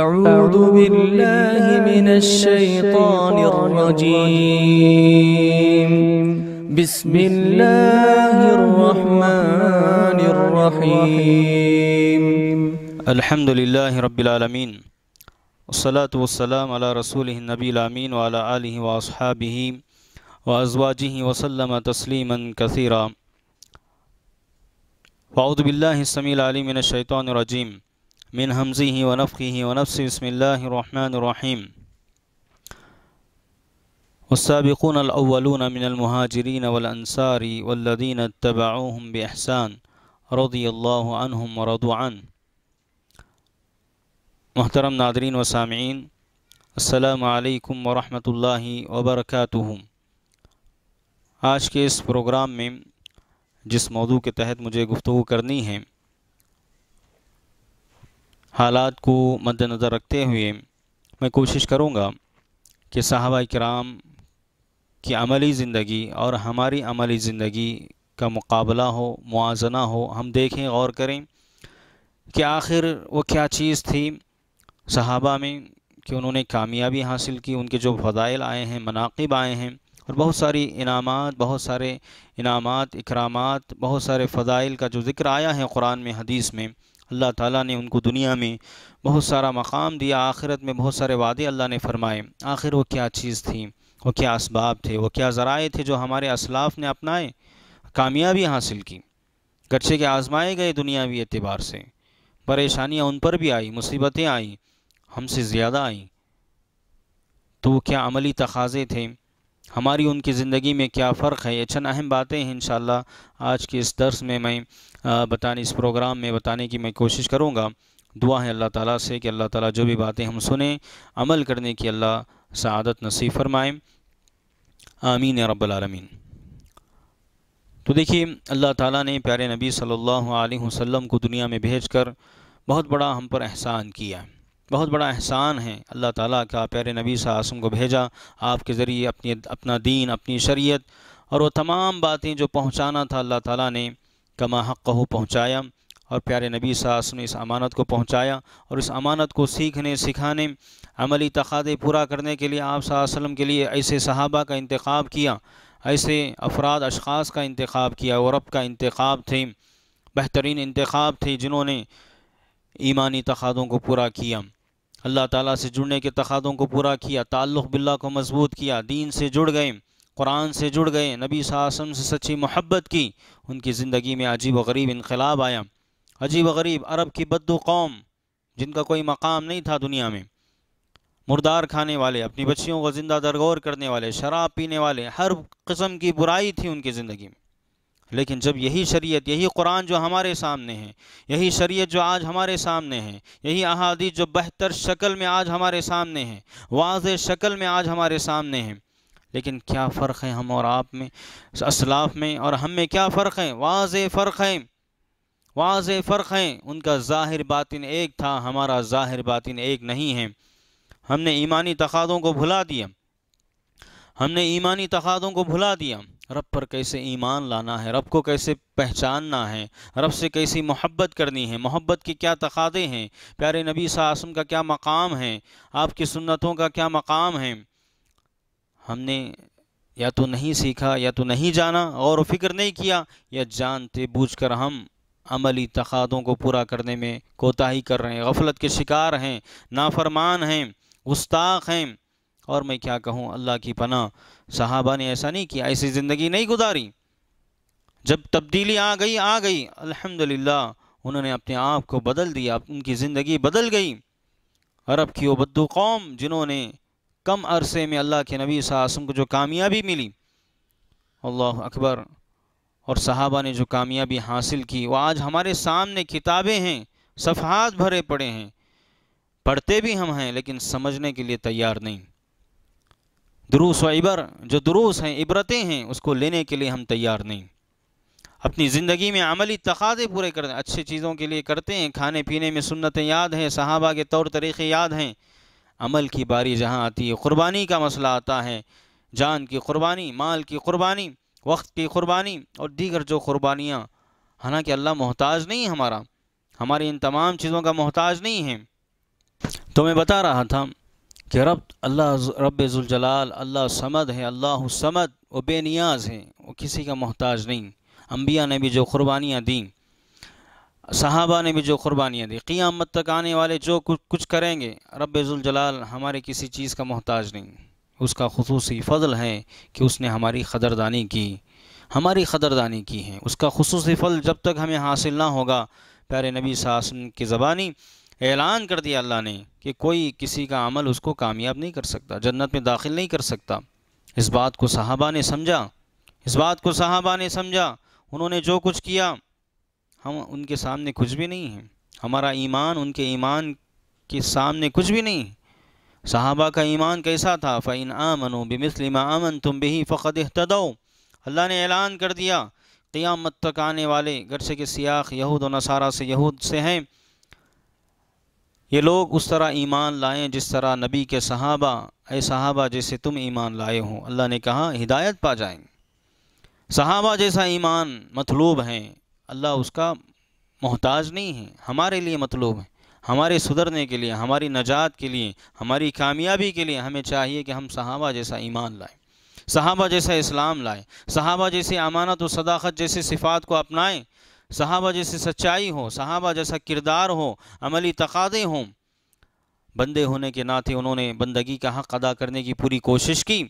أعوذ بالله من الشيطان الرجيم بسم الله الرحمن الرحيم الحمد لله رب العالمين والصلاة والسلام على رسوله النبي الأمين وعلى آله وأصحابه وأزواجه وسلم تسليما كثيرا أعوذ بالله السميع العليم من الشيطان الرجيم मिन हमजी الرحيم والسابقون ही वनफ़ المهاجرين वसाबिक़ून والذين اتبعوهم वलअनसारी رضي الله عنهم ورضوا अल्लाम محترم मोहतरम وسامعين السلام सामीन अल्लाम الله وبركاته आज के इस प्रोग्राम में जिस मौजू के तहत मुझे गुफ्तु करनी है हालात को मद्दनज़र रखते हुए मैं कोशिश करूँगा कि सहाबा कराम की अमली ज़िंदगी और हमारी अमली ज़िंदगी का मुकाबला हो मुआजना हो हम देखें गौर करें कि आखिर वो क्या चीज़ थी सहाबा में कि उन्होंने कामयाबी हासिल की उनके जो फ़दाइल आए हैं मनाकब आए हैं और बहुत सारी इनामत बहुत सारे इनामत इकरामात बहुत सारे फ़जाइल का जो ज़िक्र आया है कुरान में हदीस में अल्लाह ताला ने उनको दुनिया में बहुत सारा मकाम दिया आखिरत में बहुत सारे वादे अल्लाह ने फरमाए आखिर वो क्या चीज़ थी वो क्या इसबाब थे वो क्या ज़राए थे जो हमारे असलाफ ने अपनाए कामयाबी हासिल की गच्चे के आजमाए गए दुनियावी एतबार से परेशानियाँ उन पर भी आई मुसीबतें आई हमसे ज़्यादा आई तो वो क्या अमली तकाज़े थे हमारी उनकी ज़िंदगी में क्या फ़र्क है ये चंद अहम बातें हैं इन आज के इस दर्स में मैं बताने इस प्रोग्राम में बताने की मैं कोशिश करूँगा दुआ है अल्लाह ताला से कि अल्लाह ताला जो भी बातें हम सुने अमल करने की अल्लाह सदत नसीब फरमाएँ आमीन रबालमीन तो देखिए अल्लाह ताला ने प्यारे नबी सल्लल्लाहु अलैहि वसल्लम को दुनिया में भेजकर बहुत बड़ा हम पर एहसान किया है बहुत बड़ा एहसान है अल्लाह ताला का प्यारे नबी सासम को भेजा आपके ज़रिए अपनी अपना दीन अपनी शरीयत और वो तमाम बातें जो पहुँचाना था अल्लाह ताला ने कमा हक़ हो पहुँचाया और प्यारे नबी सासम ने इस अमानत को पहुँचाया और इस अमानत को सीखने सिखाने अमली तकादे पूरा करने के लिए आप वसम के लिए ऐसे सहाबा का इंतखब किया ऐसे अफराद अशास का इंतखब किया औरब का इंतखब थे बेहतरीन इंतखब थे जिन्होंने ईमानी तकादों को पूरा किया अल्लाह ताला से जुड़ने के तखादों को पूरा किया ताल्लुक़ बिल्ला को मजबूत किया दीन से जुड़ गए कुरान से जुड़ गए नबी सासम से सच्ची मोहब्बत की उनकी ज़िंदगी में अजीब व गरीब इनकलाब आया अजीब व गरीब अरब की बद्दू कौम जिनका कोई मकाम नहीं था दुनिया में मुर्दार खाने वाले अपनी बच्चियों को ज़िंदा दरगोर करने वाले शराब पीने वाले हर किस्म की बुराई थी उनकी ज़िंदगी में लेकिन जब यही शरीयत यही कुरान जो हमारे सामने है यही शरीयत जो आज हमारे सामने है यही अहादी जो बेहतर शक्ल में आज हमारे सामने है वाज शक्ल में आज हमारे सामने है लेकिन क्या फ़र्क है हम और आप में असलाफ में और हम में क्या फ़र्क है वाज फ़र्क है वाज फ़र्क है उनका ज़ाहिर बातिन एक था हमारा ज़ाहिर बातिन एक नहीं है हमने ईमानी तकादों को भुला दिया हमने ईमानी तकादों को भुला दिया रब पर कैसे ईमान लाना है रब को कैसे पहचानना है रब से कैसी मोहब्बत करनी है मोहब्बत के क्या तकादे हैं प्यारे नबी सासम का क्या मकाम है आपकी सुन्नतों का क्या मकाम है हमने या तो नहीं सीखा या तो नहीं जाना और फिक्र नहीं किया या जानते कर हम अमली तकादों को पूरा करने में कोताही कर रहे हैं गफलत के शिकार हैं नाफरमान हैं गुस्ताख हैं और मैं क्या कहूँ अल्लाह की पना साहबा ने ऐसा नहीं किया ऐसी ज़िंदगी नहीं गुजारी जब तब्दीली आ गई आ गई अल्हम्दुलिल्लाह उन्होंने अपने आप को बदल दिया उनकी ज़िंदगी बदल गई अरब की वो बद्दू कौम जिन्होंने कम अरसे में अल्लाह के नबी सासम को जो कामयाबी मिली अल्लाह अकबर और साहबा ने जो कामयाबी हासिल की वो आज हमारे सामने किताबें हैं सफ़ात भरे पड़े हैं पढ़ते भी हम हैं लेकिन समझने के लिए तैयार नहीं दुरूस व इबर जो दुरूस हैं इबरतें हैं उसको लेने के लिए हम तैयार नहीं अपनी ज़िंदगी में अमली तकाजे पूरे करते अच्छी चीज़ों के लिए करते हैं खाने पीने में सुन्नतें याद हैं सहाबा के तौर तरीक़े याद हैं अमल की बारी जहाँ आती है क़ुरबानी का मसला आता है जान की क़ुरबानी माल की क़ुरबानी वक्त की क़ुरबानी और दीगर जो क़ुरबानियाँ हालांकि अल्लाह मोहताज नहीं हमारा हमारी इन तमाम चीज़ों का मोहताज नहीं है तो मैं बता रहा था कि रब अल्लाह रबाल अल्लाह समद है अल्लाह समद वो बेनियाज हैं वो किसी का मोहताज नहीं अम्बिया ने भी जो क़ुरबानियाँ दी सहाबा ने भी जो क़ुरबानियाँ दी क़ियामत तक आने वाले जो कुछ कुछ करेंगे रबाल हमारे किसी चीज़ का मोहताज नहीं उसका खसूसी फ़ल है कि उसने हमारी ख़दरदानी की हमारी ख़दरदानी की है उसका खसूस फल जब तक हमें हासिल ना होगा प्यारे नबी सासन की ज़बानी ऐलान कर दिया अल्लाह ने कि कोई किसी का अमल उसको कामयाब नहीं कर सकता जन्नत में दाखिल नहीं कर सकता इस बात को साहबा ने समझा इस बात को साहबा ने समझा उन्होंने जो कुछ किया हम उनके सामने कुछ भी नहीं हैं हमारा ईमान उनके ईमान के सामने कुछ भी नहीं साहबा का ईमान कैसा था फ़ैन आमनो बेमिसलिमा आमन तुम बेही फ़क़द तदो अल्लाह ने ऐलान कर दिया क़ियामत तक आने वाले गरसे के सियाख यहूद और नसारा से यहूद से हैं ये लोग उस तरह ईमान लाएँ जिस तरह नबी के सहाबा ए सहाबा जैसे तुम ईमान लाए हो अल्लाह ने कहा हिदायत पा जाएंगे सहाबा जैसा ईमान मतलूब हैं अल्लाह उसका मोहताज नहीं है हमारे लिए मतलूब है हमारे सुधरने के लिए हमारी नजात के लिए हमारी कामयाबी के लिए हमें चाहिए कि हम सहाबा जैसा ईमान लाएँ सहाबा जैसा इस्लाम लाएँ सहाबा जैसे अमानत व सदाकत जैसे सिफ़ात को अपनाएं सहाबा जैसी सच्चाई हो सहाबा जैसा किरदार हो अमली तकादे हों बंदे होने के नाते उन्होंने बंदगी का हक़ अदा करने की पूरी कोशिश की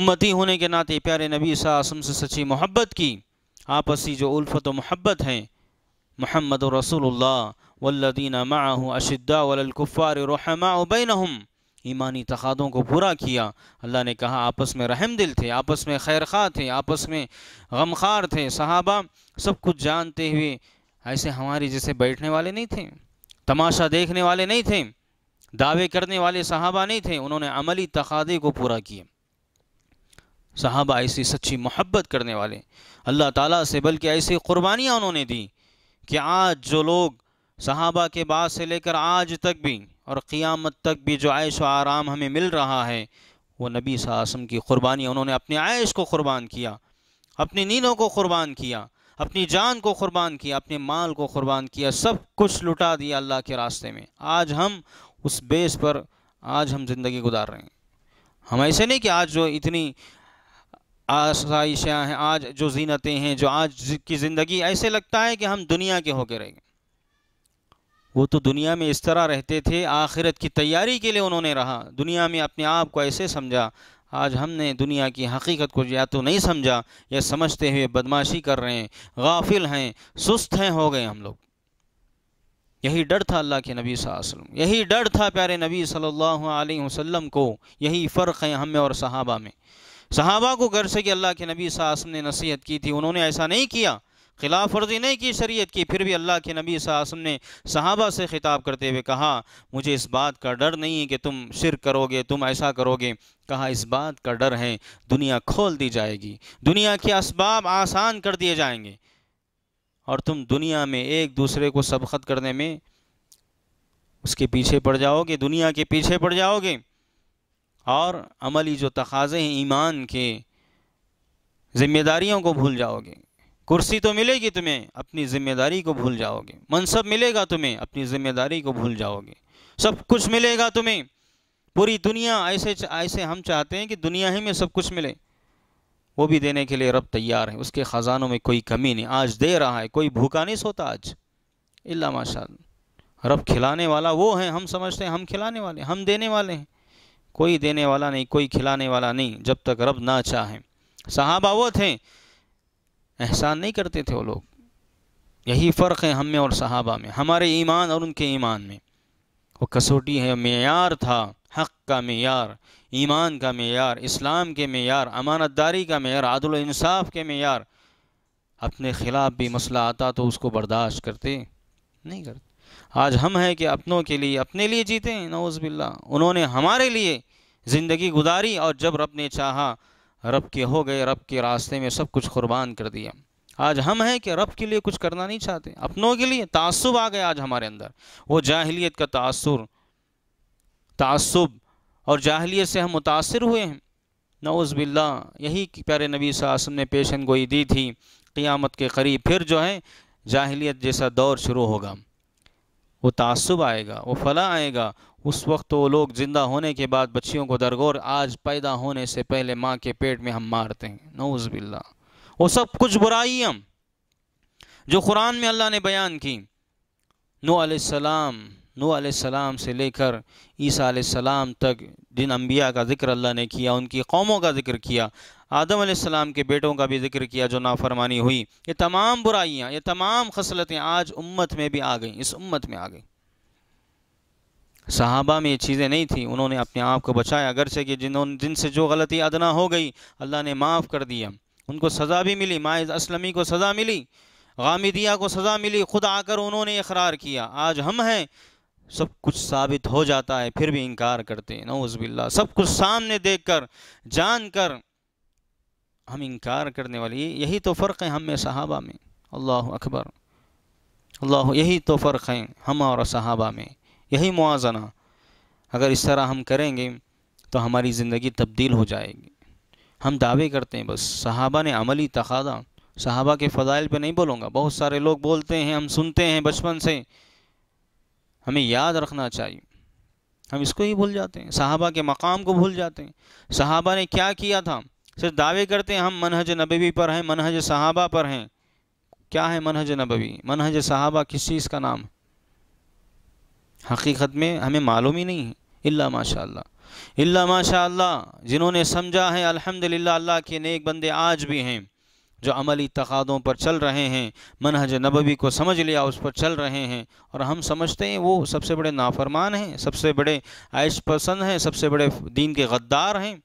उम्मती होने के नाते प्यारे नबी सासम से सच्ची मोहब्बत की आपसी जो उल्फत मोहब्बत हैं मोहम्मद रसूल वल्लदीन माह अशद्दा वलकुफ़ार रहमा बैनहम ईमानी तकादों को पूरा किया अल्लाह ने कहा आपस में रहम दिल थे आपस में खैर खा थे आपस में गमखार थे सहाबा सब कुछ जानते हुए ऐसे हमारे जैसे बैठने वाले नहीं थे तमाशा देखने वाले नहीं थे दावे करने वाले सहाबा नहीं थे उन्होंने अमली तकादे को पूरा किया सहाबा ऐसी सच्ची मोहब्बत करने वाले अल्लाह ताला से बल्कि ऐसी कुर्बानियाँ उन्होंने दी कि आज जो लोग सहाबा के बाद से लेकर आज तक भी और क़ियामत तक भी जो आयश व आराम हमें मिल रहा है वो नबी सासम की क़ुरबानी उन्होंने अपने आयश को क़ुरबान किया अपनी नींदों को क़ुरबान किया अपनी जान को क़ुरबान किया अपने माल को क़ुरबान किया सब कुछ लुटा दिया अल्लाह के रास्ते में आज हम उस बेस पर आज हम ज़िंदगी गुजार रहे हैं हम ऐसे नहीं कि आज जो इतनी आसाइशें हैं आज जो जीनतें हैं जो आज की ज़िंदगी ऐसे लगता है कि हम दुनिया के होकर रहेंगे वो तो दुनिया में इस तरह रहते थे आखिरत की तैयारी के लिए उन्होंने रहा दुनिया में अपने आप को ऐसे समझा आज हमने दुनिया की हकीकत को या तो नहीं समझा या समझते हुए बदमाशी कर रहे हैं गाफिल हैं सुस्त हैं हो गए हम लोग यही डर था अल्लाह के नबी वसल्लम यही डर था प्यारे नबी सल्लल्लाहु अलैहि वसल्लम को यही फ़र्क है हमें और सहाबा में सहाबा को घर से कि अल्लाह के नबी वसल्लम ने नसीहत की थी उन्होंने ऐसा नहीं किया खिलाफ वर्जी नहीं की शरीयत की फिर भी अल्लाह के नबी वसम ने सहाबा से ख़िताब करते हुए कहा मुझे इस बात का डर नहीं है कि तुम शिर करोगे तुम ऐसा करोगे कहा इस बात का डर है दुनिया खोल दी जाएगी दुनिया के इसबाब आसान कर दिए जाएंगे और तुम दुनिया में एक दूसरे को सबकत करने में उसके पीछे पड़ जाओगे दुनिया के पीछे पड़ जाओगे और अमली जो तकाज़े हैं ईमान के ज़िम्मेदारियों को भूल जाओगे कुर्सी तो मिलेगी तुम्हें अपनी जिम्मेदारी को भूल जाओगे मनसब मिलेगा तुम्हें अपनी जिम्मेदारी को भूल जाओगे सब कुछ मिलेगा तुम्हें पूरी दुनिया ऐसे ऐसे हम चाहते हैं कि दुनिया ही में सब कुछ मिले वो भी देने के लिए रब तैयार है उसके ख़जानों में कोई कमी नहीं आज दे रहा है कोई भूखा नहीं सोता आज इल्ला माशा रब खिलाने वाला वो है हम समझते हैं हम खिलाने वाले हम देने वाले हैं कोई देने वाला नहीं कोई खिलाने वाला नहीं जब तक रब ना चाहे सहाबा वो थे एहसान नहीं करते थे वो लोग यही फ़र्क है हम में और सहाबा में हमारे ईमान और उनके ईमान में वो कसौटी है मैार था हक़ का मैार ईमान का मैार इस्लाम के मैार अमानतदारी का मैार आदल इंसाफ के मैार अपने ख़िलाफ़ भी मसला आता तो उसको बर्दाश्त करते नहीं करते आज हम हैं कि अपनों के लिए अपने लिए जीते नौज़ बिल्ला उन्होंने हमारे लिए ज़िंदगी गुजारी और जब रब ने चाहा रब के हो गए रब के रास्ते में सब कुछ कुर्बान कर दिया आज हम हैं कि रब के लिए कुछ करना नहीं चाहते अपनों के लिए तासुब आ गया आज हमारे अंदर वो जाहलीत का तासुर तासुब और जाहलीत से हम मुतासर हुए हैं नौज बिल्ला यही प्यारे नबी सासम ने पेशन गोई दी थी क़ियामत के करीब फिर जो है जाहलीत जैसा दौर शुरू होगा वो तसब आएगा वो फला आएगा उस वक्त तो वो लोग ज़िंदा होने के बाद बच्चियों को दरगोर आज पैदा होने से पहले माँ के पेट में हम मारते हैं नौज़ बिल्ला वो सब कुछ बुराइयम जो कुरान में अल्लाह ने बयान की नू सलाम नू से लेकर ईसा सलाम तक जिन अम्बिया का जिक्र अल्लाह ने किया उनकी कौमों का जिक्र किया आदम सलाम के बेटों का भी जिक्र किया जो नाफरमानी हुई ये तमाम बुराइयाँ ये तमाम खसलतें आज उम्मत में भी आ गई इस उम्मत में आ गई सहाबा में ये चीज़ें नहीं थी उन्होंने अपने आप को बचाया अगरचे कि जिन्होंने जिनसे जो गलती अदना हो गई अल्लाह ने माफ़ कर दिया उनको सज़ा भी मिली माए असलमी को सज़ा मिली गामिदिया को सज़ा मिली खुद आकर उन्होंने इकरार किया आज हम हैं सब कुछ साबित हो जाता है फिर भी इनकार करते हैं नौजबिल्ला सब कुछ सामने देखकर जानकर हम इनकार करने वाले यही तो फ़र्क है हम में सहाबा में अल्लाह अकबर अल्लाह यही तो फ़र्क है हम और सहाबा में यही मुआजना अगर इस तरह हम करेंगे तो हमारी ज़िंदगी तब्दील हो जाएगी हम दावे करते हैं बस सहाबा ने अमली तकादा सहाबा के फ़जाइल पे नहीं बोलूँगा बहुत सारे लोग बोलते हैं हम सुनते हैं बचपन से हमें याद रखना चाहिए हम इसको ही भूल जाते हैं साहबा के मकाम को भूल जाते हैं साहबा ने क्या किया था सिर्फ दावे करते हैं हम मनहज नबवी पर हैं मनहज साहबा पर हैं क्या है मनहज नबवी मनहज साहबा किस चीज़ का नाम है हकीकत में हमें मालूम ही नहीं है इल्ला माशा इल्ला माशा जिन्होंने समझा है अल्हम्दुलिल्लाह अल्लाह के नेक बंदे आज भी हैं जो अमली तकादों पर चल रहे हैं मनहज नबवी को समझ लिया उस पर चल रहे हैं और हम समझते हैं वो सबसे बड़े नाफरमान हैं सबसे बड़े आयश पसंद हैं सबसे बड़े दीन के गद्दार हैं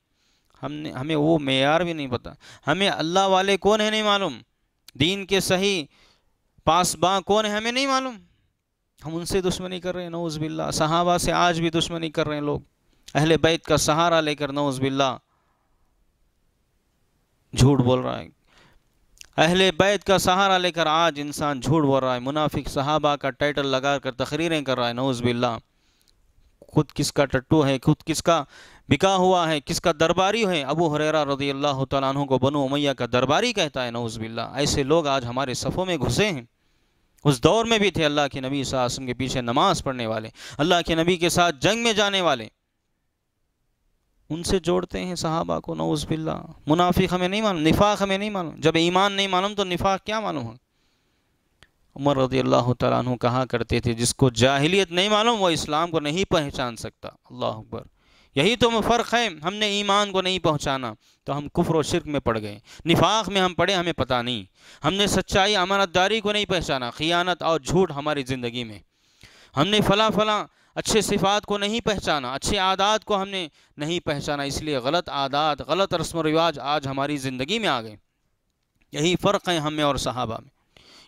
हमने हमें वो मैार भी नहीं पता हमें अल्लाह वाले कौन है नहीं मालूम दीन के सही पासबाँ कौन है हमें नहीं मालूम हम उनसे दुश्मनी कर रहे हैं नौज़ बिल्ला सहाबा से आज भी दुश्मनी कर रहे हैं लोग अहले बैत का सहारा लेकर नौज़ बिल्ला झूठ बोल रहा है अहल बैत का सहारा लेकर आज इंसान झूठ बोल रहा है मुनाफिक सहाबा का टाइटल लगा कर तकरीरें कर रहा है नौज़ बिल्ला खुद किसका टट्टू है खुद किसका बिका हुआ है किसका दरबारी है अबू हरेरा रजी अल्लाह तु को बनु उमैया का दरबारी कहता है नौज़बिल्ला ऐसे लोग आज हमारे सफ़ों में घुसे हैं उस दौर में भी थे अल्लाह के नबी सासम के पीछे नमाज़ पढ़ने वाले अल्लाह के नबी के साथ जंग में जाने वाले उनसे जोड़ते हैं सहाबा को नौज बिल्ला मुनाफिक हमें नहीं मालूम निफाक हमें नहीं मालूम जब ईमान नहीं मालूम तो निफाक क्या मालूम है उमर रजी अल्लाह तु कहा करते थे जिसको जाहिलियत नहीं मालूम वह इस्लाम को नहीं पहचान सकता अल्लाह अकबर यही तो फ़र्क है हमने ईमान को नहीं पहुंचाना तो हम कुफर और शिरक में पड़ गए निफाक में हम पड़े हमें पता नहीं हमने सच्चाई अमानतदारी को नहीं पहचाना खियानत और झूठ हमारी ज़िंदगी में हमने फ़ला फ़ला अच्छे सिफात को नहीं पहचाना अच्छे आदात को हमने नहीं पहचाना इसलिए गलत आदात गलत रस्म रिवाज आज हमारी ज़िंदगी में आ गए यही फ़र्क है हम में और सहाबा में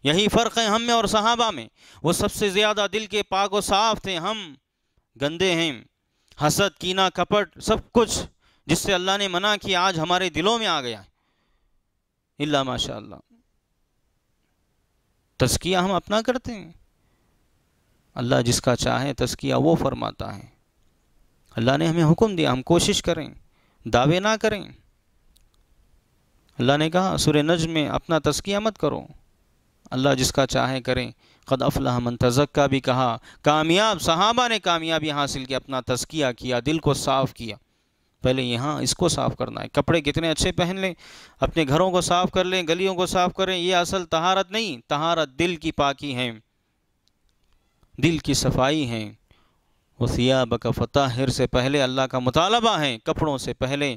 यही फ़र्क है हम में और सहाबा में वो सबसे ज़्यादा दिल के पाक व साफ थे हम गंदे हैं हसद कीना कपट सब कुछ जिससे अल्लाह ने मना किया आज हमारे दिलों में आ गया है इल्ला माशा तस्किया हम अपना करते हैं अल्लाह जिसका चाहे तस्किया वो फरमाता है अल्लाह ने हमें हुक्म दिया हम कोशिश करें दावे ना करें अल्लाह ने कहा सुर नज में अपना तस्किया मत करो अल्लाह जिसका चाहे करें क़द अफलाह मन का भी कहा कामयाब सहाबा ने कामयाबी हासिल की अपना तस्किया किया दिल को साफ़ किया पहले यहाँ इसको साफ़ करना है कपड़े कितने अच्छे पहन लें अपने घरों को साफ़ कर लें गलियों को साफ़ करें यह असल तहारत नहीं तहारत दिल की पाकी हैं दिल की सफाई हैं वसियाब का फ़तहर से पहले अल्लाह का मुतालबा है कपड़ों से पहले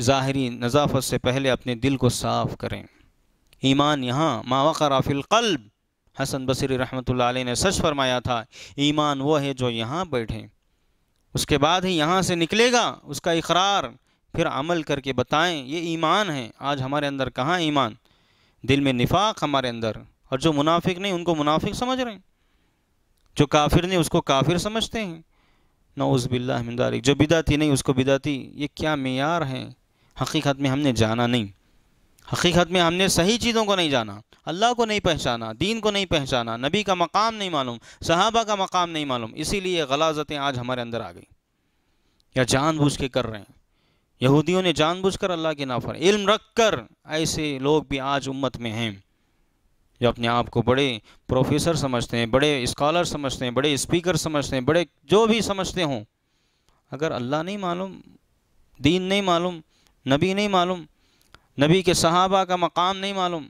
ज़ाहरी नज़ाफत से पहले अपने दिल को साफ़ करें ईमान यहाँ मावक़रा कल्ब हसन बसरी रहमत ने सच फरमाया था ईमान वह है जो यहाँ बैठे उसके बाद ही यहाँ से निकलेगा उसका इकरार फिर अमल करके बताएं ये ईमान है आज हमारे अंदर कहाँ ईमान दिल में निफाक हमारे अंदर और जो मुनाफिक नहीं उनको मुनाफिक समझ रहे हैं जो काफिर नहीं उसको काफिर समझते हैं नौज़ बिल्लादारिक जो बिदाती नहीं उसको बिदाती ये क्या मैार है हकीकत में हमने जाना नहीं हकीकत में हमने सही चीज़ों को नहीं जाना अल्लाह को नहीं पहचाना दीन को नहीं पहचाना नबी का मकाम नहीं मालूम सहाबा का मकाम नहीं मालूम इसीलिए गलाजतें आज हमारे अंदर आ गई या जानबूझ के कर रहे हैं यहूदियों ने जानबूझ कर अल्लाह के नाफर इल्म रख कर ऐसे लोग भी आज उम्मत में हैं जो अपने आप को बड़े प्रोफेसर समझते हैं बड़े स्कॉलर समझते हैं बड़े स्पीकर समझते हैं बड़े जो भी समझते हों अगर अल्लाह नहीं मालूम दीन नहीं मालूम नबी नहीं मालूम नबी के सहाबा का मकाम नहीं मालूम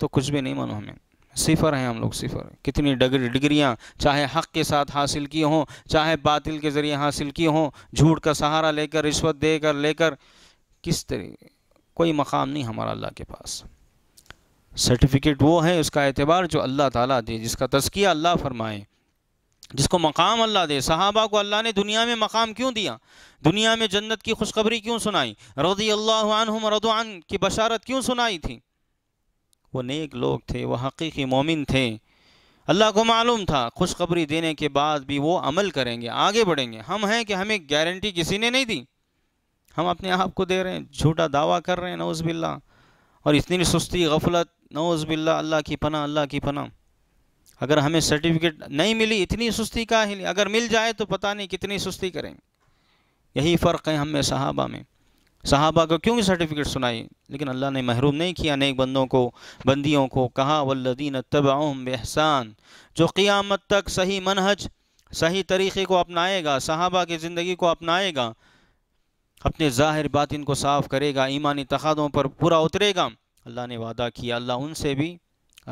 तो कुछ भी नहीं मालूम हमें सिफर हैं हम लोग सिफर कितनी डिग्री डिग्रियाँ चाहे हक़ के साथ हासिल की हों चाहे बातिल के ज़रिए हासिल की हों झूठ का सहारा लेकर रिश्वत देकर लेकर किस तरीके कोई मकाम नहीं हमारा अल्लाह के पास सर्टिफिकेट वो है उसका एतबार जो अल्लाह ताला दे जिसका तस्किया अल्लाह फरमाए जिसको मकाम अल्लाह दे सहाबा को अल्लाह ने दुनिया में मकाम क्यों दिया दुनिया में जन्नत की खुशखबरी क्यों सुनाई रदी अल्लाह रदान की बशारत क्यों सुनाई थी वो नेक लोग थे वह हकीकी मोमिन थे अल्लाह को मालूम था खुशखबरी देने के बाद भी वो अमल करेंगे आगे बढ़ेंगे हम हैं कि हमें गारंटी किसी ने नहीं दी हम अपने आप को दे रहे हैं झूठा दावा कर रहे हैं नौज़बिल्ला और इतनी सुस्ती गफलत नौजबिल्ला अल्लाह की पना अल्लाह की पना अगर हमें सर्टिफिकेट नहीं मिली इतनी सुस्ती का ही अगर मिल जाए तो पता नहीं कितनी सुस्ती करेंगे यही फ़र्क है हमें सहाबा में सहाबा को क्यों सर्टिफिकेट सुनाई लेकिन अल्लाह ने महरूम नहीं किया नेक बंदों को बंदियों को कहा वल्लदीन तबाउम बेहसान जो क़ियामत तक सही मनहज सही तरीक़े को अपनाएगा सहाबा की ज़िंदगी को अपनाएगा अपने ज़ाहिर बातिन को साफ़ करेगा ईमानी तखादों पर पूरा उतरेगा अल्लाह ने वादा किया अल्लाह उनसे भी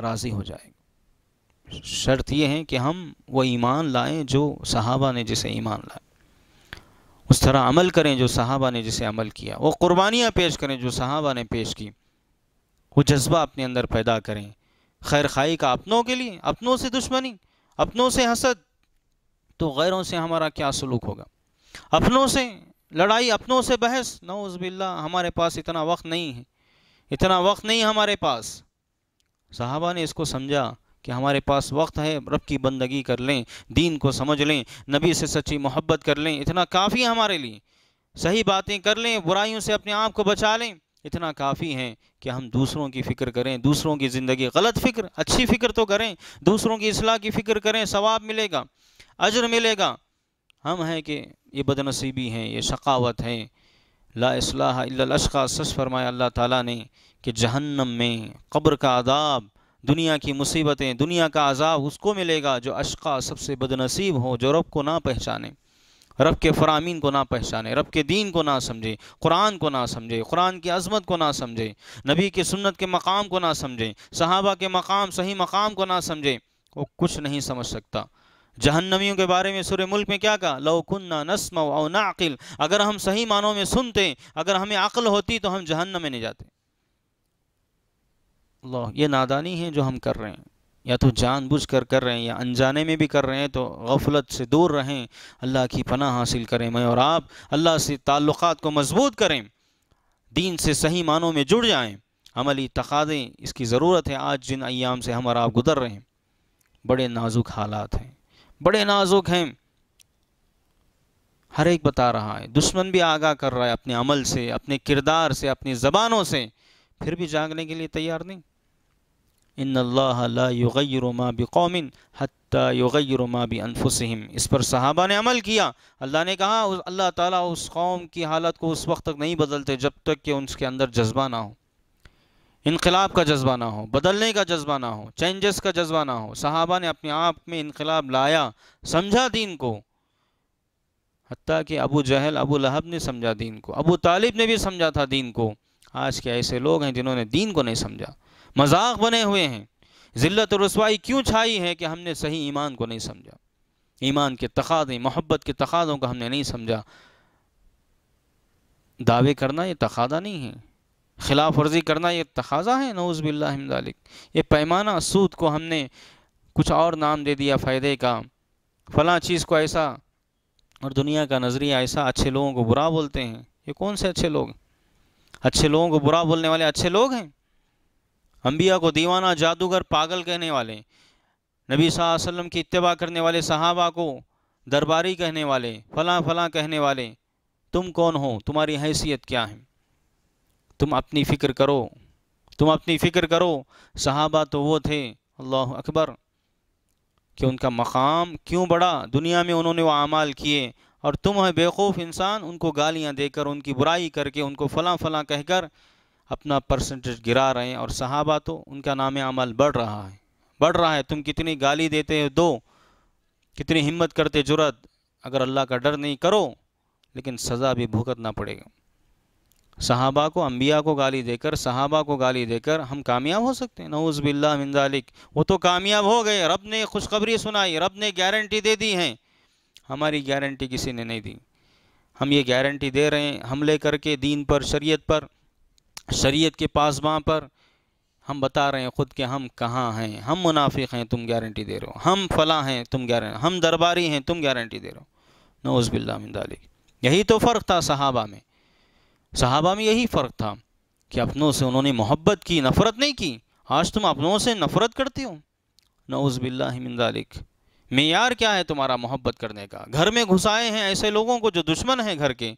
राज़ी हो जाएगा शर्त यह है कि हम वो ईमान लाएं जो सहाबा ने जिसे ईमान लाए उस तरह अमल करें जो सहाबा ने जिसे अमल किया वो कुर्बानियाँ पेश करें जो सहाबा ने पेश की वो जज्बा अपने अंदर पैदा करें खैर खाई का अपनों के लिए अपनों से दुश्मनी अपनों से हसद तो गैरों से हमारा क्या सलूक होगा अपनों से लड़ाई अपनों से बहस नौज़बिल्ला हमारे पास इतना वक्त नहीं है इतना वक्त नहीं हमारे पास साहबा ने इसको समझा कि हमारे पास वक्त है रब की बंदगी कर लें दीन को समझ लें नबी से सच्ची मोहब्बत कर लें इतना काफ़ी है हमारे लिए सही बातें कर लें बुराइयों से अपने आप को बचा लें इतना काफ़ी है कि हम दूसरों की फ़िक्र करें दूसरों की ज़िंदगी गलत फ़िक्र अच्छी फ़िक्र तो करें दूसरों की असलाह की फ़िक्र करें सवाब मिलेगा अजर मिलेगा हम हैं कि ये बदनसीबी हैं ये शकावत हैं लाला सच फरमाया अल्लाह ताला ने कि जहन्नम में कब्र का आदाब दुनिया की मुसीबतें दुनिया का अजाब उसको मिलेगा जो अशका सबसे बदनसीब हो जो रब को ना पहचाने रब के फरामीन को ना पहचाने रब के दीन को ना समझे कुरान को ना समझे कुरान की अजमत को ना समझे नबी की सुन्नत के मकाम को ना समझे सहाबा के मकाम सही मकाम को ना समझे वो कुछ नहीं समझ सकता जहन्नवियों के बारे में सुर मुल्क में क्या कहा लौकुन्ना नस्म और नाकिल अगर हम सही मानों में सुनते अगर हमें अक्ल होती तो हम जहन्नम में नहीं जाते ये नादानी है जो हम कर रहे हैं या तो जानबूझ कर कर रहे हैं या अनजाने में भी कर रहे हैं तो गफलत से दूर रहें अल्लाह की पनाह हासिल करें मैं और आप अल्लाह से ताल्लुकात को मजबूत करें दीन से सही मानों में जुड़ जाएं अमली तकादे इसकी ज़रूरत है आज जिन अयाम से हम और आप गुजर रहे हैं बड़े नाजुक हालात हैं बड़े नाजुक हैं हर एक बता रहा है दुश्मन भी आगाह कर रहा है अपने अमल से अपने किरदार से अपनी ज़बानों से फिर भी जागने के लिए तैयार नहीं इन अल्लाह बिकौमिन हती युगरमा भी अनफुसम इस पर साहबा ने अमल किया अल्लाह ने कहा अल्लाह ताला उस कौम की हालत को उस वक्त तक नहीं बदलते जब तक कि उनके अंदर जज्बा ना हो इनकलाब का जज्बा ना हो बदलने का जज्बा ना हो चेंजेस का जज्बा ना हो सहाबा ने अपने आप में इनकलाब लाया समझा दीन को हती कि अबू जहल अबू लहब ने समझा दीन को अबू तालिब ने भी समझा था दीन को आज के ऐसे लोग हैं जिन्होंने दीन को नहीं समझा मजाक बने हुए हैं ज़िल्त और रसवाई क्यों छाई है कि हमने सही ईमान को नहीं समझा ईमान के तकादे मोहब्बत के तकादों को हमने नहीं समझा दावे करना ये तकादा नहीं है खिलाफ वर्जी करना ये तकाजा है नौज़ बिल्लाक ये पैमाना सूद को हमने कुछ और नाम दे दिया फ़ायदे का फ़लाँ चीज़ को ऐसा और दुनिया का नज़रिया ऐसा अच्छे लोगों को बुरा बोलते हैं ये कौन से अच्छे लोग अच्छे लोगों को बुरा बोलने वाले अच्छे लोग हैं अम्बिया को दीवाना जादूगर पागल कहने वाले नबी वसल्लम की इतबा करने वाले सहाबा को दरबारी कहने वाले फ़लाँ फ़लाँ कहने वाले तुम कौन हो तुम्हारी हैसियत क्या है तुम अपनी फ़िक्र करो तुम अपनी फ़िक्र करो सहाबा तो वो थे अल्लाह अकबर कि उनका मकाम क्यों बढ़ा दुनिया में उन्होंने वो अमाल किए और तुम है बेवकूफ़ इंसान उनको गालियाँ देकर उनकी बुराई करके उनको फ़लाँ फ़लाँ कहकर अपना परसेंटेज गिरा रहे हैं और सहाबा तो उनका नाम अमल बढ़ रहा है बढ़ रहा है तुम कितनी गाली देते हो दो कितनी हिम्मत करते जुरत अगर अल्लाह का डर नहीं करो लेकिन सज़ा भी भुगतना पड़ेगा सहाबा को अम्बिया को गाली देकर सहाबा को गाली देकर हम कामयाब हो सकते हैं नौज़ बिल्ला वो तो कामयाब हो गए रब ने खुशखबरी सुनाई रब ने गारंटी दे दी है हमारी गारंटी किसी ने नहीं दी हम ये गारंटी दे रहे हैं हमले करके दीन पर शरीयत पर शरीयत के पासबाँ पर हम बता रहे हैं ख़ुद के हम कहाँ हैं हम मुनाफिक हैं तुम गारंटी दे रहे हो हम फला हैं तुम गारंटी हम दरबारी हैं तुम गारंटी दे रहे हो नौज़ बिल्ला मिनदालिक यही तो फ़र्क था सहाबा में सहाबा में यही फ़र्क था कि अपनों से उन्होंने मोहब्बत की नफ़रत नहीं की आज तुम अपनों से नफ़रत करते हो नौज़बिल्लामिनदालिक मैार क्या है तुम्हारा मोहब्बत करने का घर में घुसाए हैं ऐसे लोगों को जो दुश्मन हैं घर के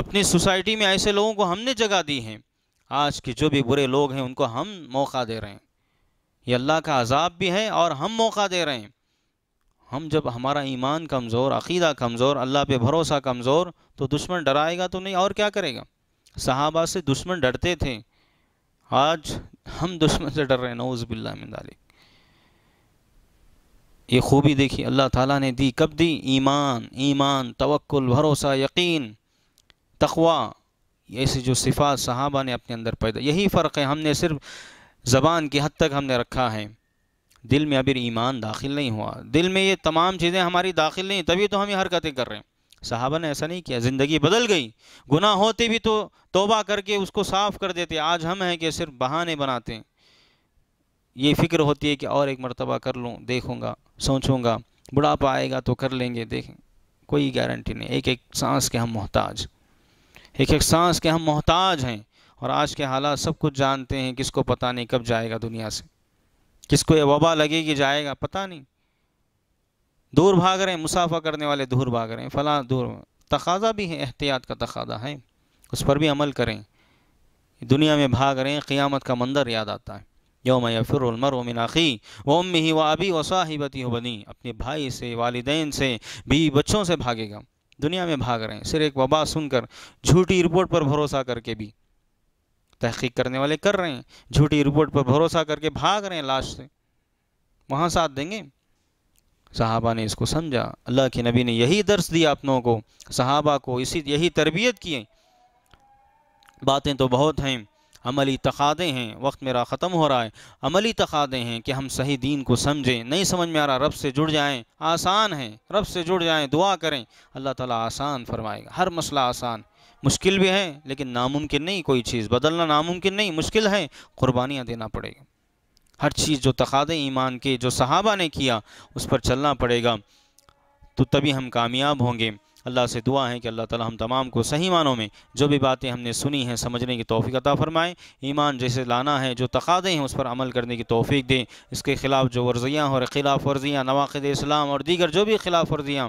अपनी सोसाइटी में ऐसे लोगों को हमने जगह दी है आज के जो भी बुरे लोग हैं उनको हम मौका दे रहे हैं ये अल्लाह का अजाब भी है और हम मौका दे रहे हैं हम जब हमारा ईमान कमज़ोर अकीदा कमज़ोर अल्लाह पे भरोसा कमज़ोर तो दुश्मन डराएगा तो नहीं और क्या करेगा सहाबा से दुश्मन डरते थे आज हम दुश्मन से डर रहे हैं नौज़बिल्ला मिंदालिक ये खूबी देखी अल्लाह ताला ने दी कब दी ईमान ईमान तवक्ल भरोसा यकीन तखवा ऐसी जो सिफात सहाबा ने अपने अंदर पैदा यही फ़र्क है हमने सिर्फ ज़बान की हद तक हमने रखा है दिल में अभी ईमान दाखिल नहीं हुआ दिल में ये तमाम चीज़ें हमारी दाखिल नहीं तभी तो हम ये हरकतें कर रहे हैं साहबा ने ऐसा नहीं किया ज़िंदगी बदल गई गुनाह होते भी तो तोबा करके उसको साफ़ कर देते आज हम हैं कि सिर्फ बहाने बनाते हैं ये फिक्र होती है कि और एक मरतबा कर लूँ देखूँगा सोचूँगा बुढ़ापा आएगा तो कर लेंगे देखें कोई गारंटी नहीं एक एक सांस के हम मोहताज एक एक सांस के हम मोहताज हैं और आज के हालात सब कुछ जानते हैं किसको पता नहीं कब जाएगा दुनिया से किसको ये वबा लगेगी जाएगा पता नहीं दूर भाग रहे हैं मुसाफा करने वाले दूर भाग रहे हैं फला दूर तकाजा भी है एहतियात का तकाजा है उस पर भी अमल करें दुनिया में भाग रहे हैं क़ियामत का मंदर याद आता है योम यफ़िरमर वमिनाखी वम ही वाबी व साहिबती हो बनी अपने भाई से वालदेन से भी बच्चों से भागेगा दुनिया में भाग रहे हैं सिर्फ एक वबा सुनकर झूठी रिपोर्ट पर भरोसा करके भी तहकीक करने वाले कर रहे हैं झूठी रिपोर्ट पर भरोसा करके भाग रहे हैं लाश से वहाँ साथ देंगे सहाबा ने इसको समझा अल्लाह के नबी ने यही दर्श दिया आप लोगों को साहबा को इसी यही तरबियत की बातें तो बहुत हैं अमली तकादे हैं वक्त मेरा ख़त्म हो रहा है अमली तकादे हैं कि हम सही दीन को समझें नहीं समझ में आ रहा रब से जुड़ जाएं आसान है रब से जुड़ जाएं दुआ करें अल्लाह ताला आसान फरमाएगा हर मसला आसान मुश्किल भी है लेकिन नामुमकिन नहीं कोई चीज़ बदलना नामुमकिन नहीं मुश्किल है क़ुरबानियाँ देना पड़ेगा हर चीज़ जो तकाद ईमान के जो सहाबा ने किया उस पर चलना पड़ेगा तो तभी हम कामयाब होंगे अल्लाह से दुआ है कि अल्लाह ताला हम तमाम को सही मानों में जो भी बातें हमने सुनी हैं समझने की तोफ़ी अता फ़रमाएँ ईमान जैसे लाना है जो तकादे हैं उस पर अमल करने की तोफ़ी दें इसके ख़िलाफ़ जो वर्जियाँ और ख़िलाफ़ वर्जियाँ नवाक़द इस्लाम और दीगर जो भी खिलाफ वर्जियाँ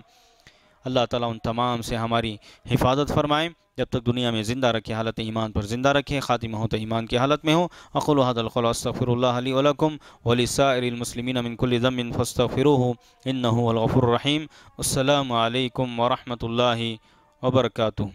अल्लाह ताला उन तमाम से हमारी हिफाजत फरमाएँ जब तक दुनिया में ज़िंदा रखे हालत ईमान पर ज़िंदा रखें खातिमा हो तो ईमान की हालत में हो अकुल हदलफ़िरकम वलिसामसलिमिन मिनकुलज़मिन फ़स्तफ़िर इन नफ़ुररहीम अल्लाम वरहमल वबरकू